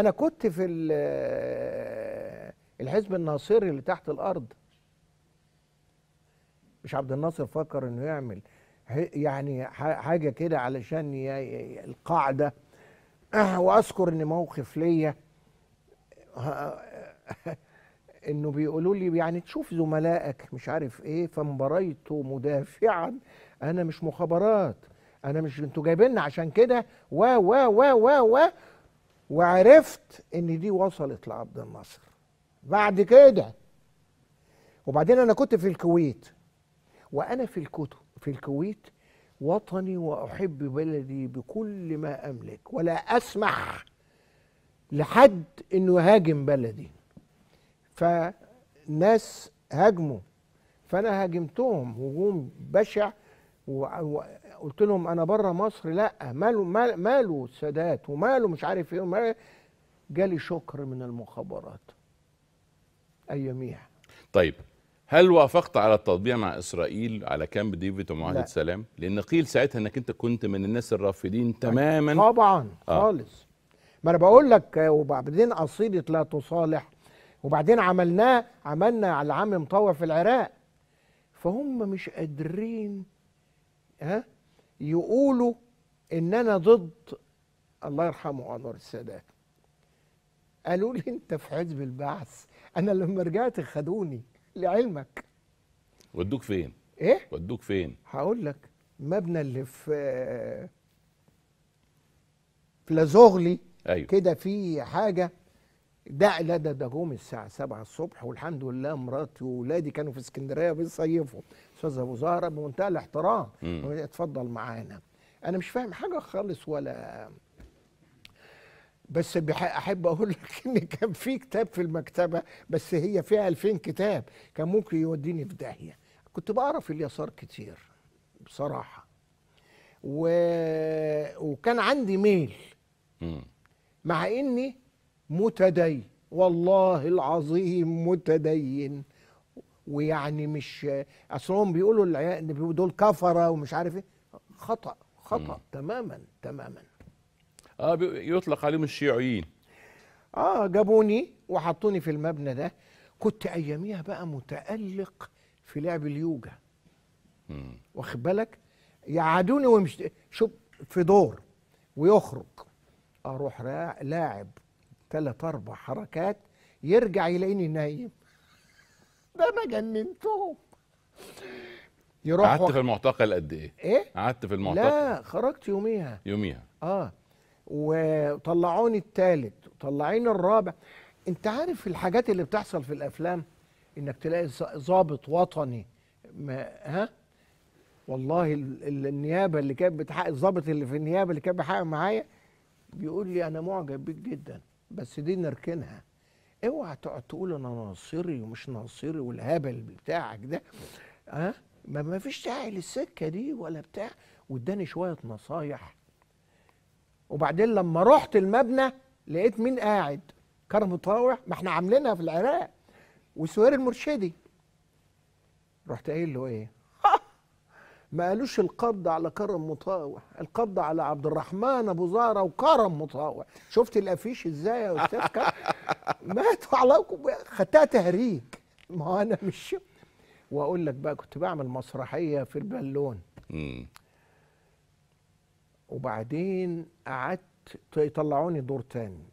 انا كنت في الحزب الناصري اللي تحت الارض مش عبد الناصر فكر انه يعمل يعني حاجه كده علشان القاعده واذكر ان موقف ليا انه بيقولوا لي يعني تشوف زملائك مش عارف ايه فانبريت مدافعا انا مش مخابرات انا مش انتوا جايبيننا عشان كده و و و و و وعرفت ان دي وصلت لعبد الناصر بعد كده وبعدين انا كنت في الكويت وانا في الكتب في الكويت وطني واحب بلدي بكل ما املك ولا اسمح لحد انه يهاجم بلدي فناس هاجموا فانا هاجمتهم هجوم بشع وقلت لهم انا بره مصر لا ماله ماله السادات وماله مش عارف ايه جالي شكر من المخابرات اياميها طيب هل وافقت على التطبيع مع اسرائيل على كامب ديفيد ومعاهده لا. سلام؟ لان قيل ساعتها انك انت كنت من الناس الرافضين طيب، تماما طبعا آه. خالص ما انا بقول لك وبعدين اصيله لا تصالح وبعدين عملناه عملنا على عم مطوع في العراق فهم مش قادرين ها يقولوا ان انا ضد الله يرحمه انور السادات قالوا لي انت في حزب البعث انا لما رجعت خدوني لعلمك ودوك فين ايه ودوك فين هقول لك مبنى اللي في آه، بلازوغلي ايوه كده في حاجه ده لا ده ده جم الساعه 7 الصبح والحمد لله مراتي واولادي كانوا في اسكندريه بيصيفوا استاذ ابو زهره بمنتهى الاحترام اتفضل معانا انا مش فاهم حاجه خالص ولا بس احب اقول لك ان كان في كتاب في المكتبه بس هي فيها 2000 كتاب كان ممكن يوديني في داهيه كنت بقرا في اليسار كتير بصراحه و... وكان عندي ميل مع اني متدين والله العظيم متدين ويعني مش اصلهم بيقولوا العيال دول كفره ومش عارف ايه خطا خطا مم. تماما تماما اه يطلق عليهم الشيوعيين اه جابوني وحطوني في المبنى ده كنت اياميها بقى متالق في لعب اليوجا واخد بالك يقعدوني ومش شوف في دور ويخرج اروح لاعب ثلاث اربع حركات يرجع يلاقيني نايم ده انا جننتهم يروح قعدت في المعتقل قد ايه؟ ايه؟ قعدت في المعتقل لا خرجت يوميها يوميها اه وطلعوني الثالث وطلعيني الرابع انت عارف الحاجات اللي بتحصل في الافلام انك تلاقي ظابط وطني ما ها والله النيابه اللي كانت بتحقق الظابط اللي في النيابه اللي كان بيحقق معايا بيقول لي انا معجب بيك جدا بس دي نركنها اوعى تقعد تقول انا ناصري ومش ناصري والهبل بتاعك ده ها ما فيش داعي للسكه دي ولا بتاع واداني شويه نصايح وبعدين لما رحت المبنى لقيت مين قاعد كرم طاوع ما احنا عاملينها في العراق وسوير المرشدي رحت قايل له ايه ما قالوش القبض على كرم مطاوع القبض على عبد الرحمن ابو زهره وكرم مطاوع شفت الافيش ازاي يا استاذ كرم ماتوا على خدتها تهريج ما هو انا مش واقول لك بقى كنت بعمل مسرحيه في البالون وبعدين قعدت يطلعوني دور تاني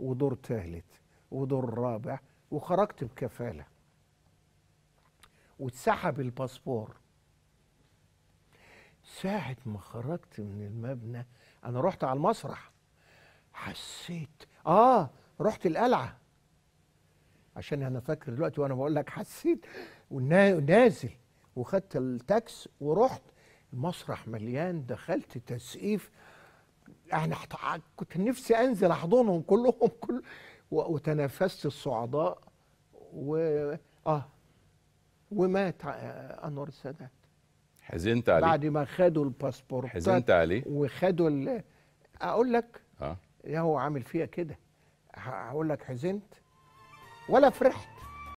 ودور تالت ودور رابع وخرجت بكفاله واتسحب الباسبور ساعة ما خرجت من المبنى أنا رحت على المسرح حسيت آه رحت القلعة عشان أنا فاكر دلوقتي وأنا بقول لك حسيت ونازل وخدت التاكس ورحت المسرح مليان دخلت تسقيف انا كنت نفسي انزل احضنهم كلهم كل وتنافست الصعداء و اه ومات آه، انور السادات حزنت عليه بعد ما خدوا الباسبور حزنت عليه وخدوا ال... اقول لك اه هو عامل فيها كده هقول لك حزنت ولا فرحت